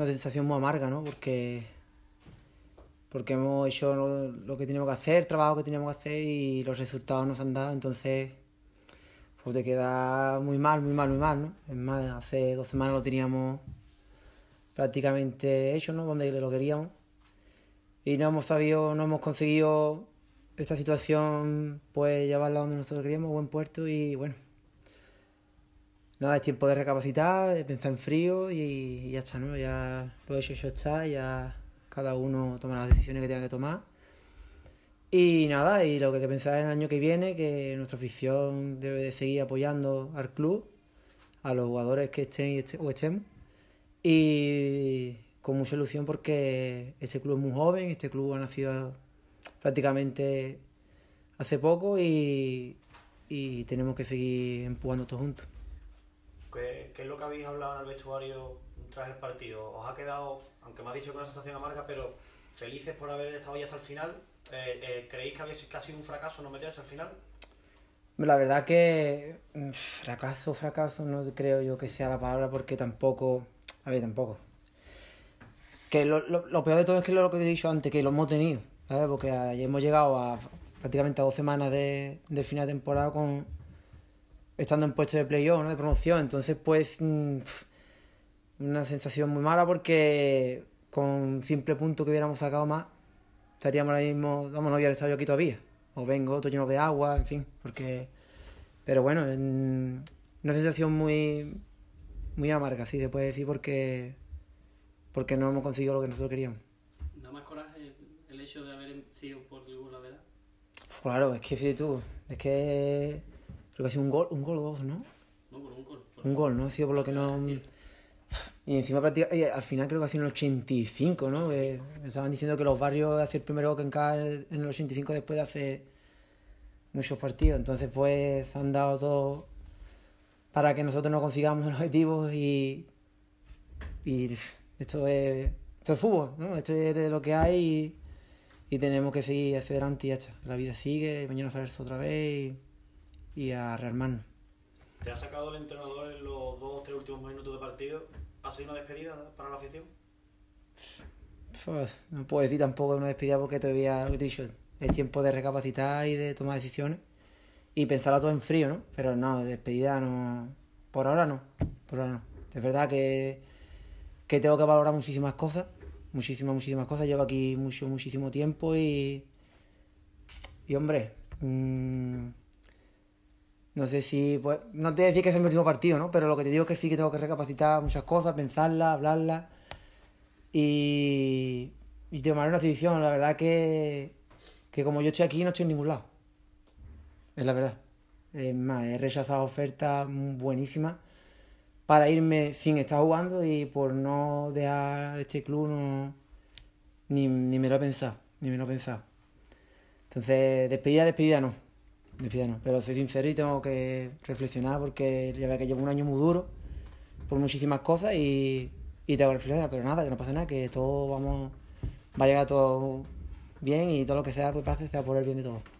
una sensación muy amarga, ¿no? Porque, porque hemos hecho lo, que tenemos que hacer, el trabajo que tenemos que hacer y los resultados nos han dado, entonces pues te queda muy mal, muy mal, muy mal, ¿no? Es más, hace dos semanas lo teníamos prácticamente hecho, ¿no? Donde lo queríamos. Y no hemos sabido, no hemos conseguido esta situación, pues llevarla donde nosotros queríamos, buen puerto y bueno nada, es tiempo de recapacitar, de pensar en frío y, ya está, ¿no? Ya lo he hecho, ya está, ya cada uno toma las decisiones que tenga que tomar. Y nada, y lo que hay que pensar es en el año que viene, que nuestra afición debe de seguir apoyando al club, a los jugadores que estén, y estén o estén, y como solución porque este club es muy joven, este club ha nacido prácticamente hace poco y, y tenemos que seguir empujando todos juntos. ¿Qué, es lo que habéis hablado en el vestuario tras el partido? ¿Os ha quedado, aunque me ha dicho que una sensación amarga, pero felices por haber estado ahí hasta el final? Eh, eh, ¿Creéis que, habéis, casi ha un fracaso no meterse al final? La verdad que mm, fracaso, fracaso, no creo yo que sea la palabra porque tampoco, a ver, tampoco. Que lo, peor de todo es que lo, que he dicho antes, que lo hemos tenido, Porque hemos llegado a prácticamente a dos semanas de, de final de temporada con, estando en puesto de playoff, ¿no? De promoción. Entonces, pues, mm, una sensación muy mala porque con un simple punto que hubiéramos sacado más, estaríamos ahora mismo, vamos, no hubiera estado yo aquí todavía. O vengo, todo lleno de agua, en fin, porque... Pero bueno, una sensación muy, muy amarga, sí, se puede decir, porque, porque no hemos conseguido lo que nosotros queríamos. ¿Da más coraje el hecho de haber sido por Liverpool, la verdad? Claro, es que fíjate tú, es que Creo que ha sido un gol, un gol o dos, ¿no? No, por un gol. un gol, ¿no? Ha sido por lo que no. Y encima al final creo que ha sido en el 85, ¿no? Eh, estaban diciendo que los barrios hacían el primer gol que en, cada, en el 85 después de hacer muchos partidos. Entonces, pues han dado todo para que nosotros no consigamos los objetivos y. Y esto es, esto es fútbol, ¿no? Esto es lo que hay y, tenemos que seguir hacia adelante y ya La vida sigue, mañana esto otra vez y y a Realman. ¿Te ha sacado el entrenador en los dos o tres últimos minutos de partido? ¿Ha sido una despedida para la afición? Pues, no puedo decir tampoco una despedida porque todavía, dicho, es tiempo de recapacitar y de tomar decisiones y pensar a todo en frío, ¿no? Pero no, despedida no. Por ahora no, por ahora no. Es verdad que, que tengo que valorar muchísimas cosas, muchísimas, muchísimas cosas. Llevo aquí mucho, muchísimo tiempo y. Y hombre, mm, no sé si, pues, no te decía que es el último partido, ¿no? Pero lo que te digo es que sí que tengo que recapacitar muchas cosas, pensarlas, hablarlas. Y, y tomar una decisión. La verdad que, que como yo estoy aquí, no estoy en ningún lado. Es la verdad. Es más, he rechazado ofertas buenísimas para irme sin estar jugando y por no dejar este club no, ni, me lo he pensado, ni me lo he pensado. Entonces, despedida, despedida no. Pero soy sincero y tengo que reflexionar porque ya que llevo un año muy duro por muchísimas cosas y, y tengo que reflexionar. Pero nada, que no pasa nada, que todo vamos, va a llegar todo bien y todo lo que sea que pues, pase sea por el bien de todos.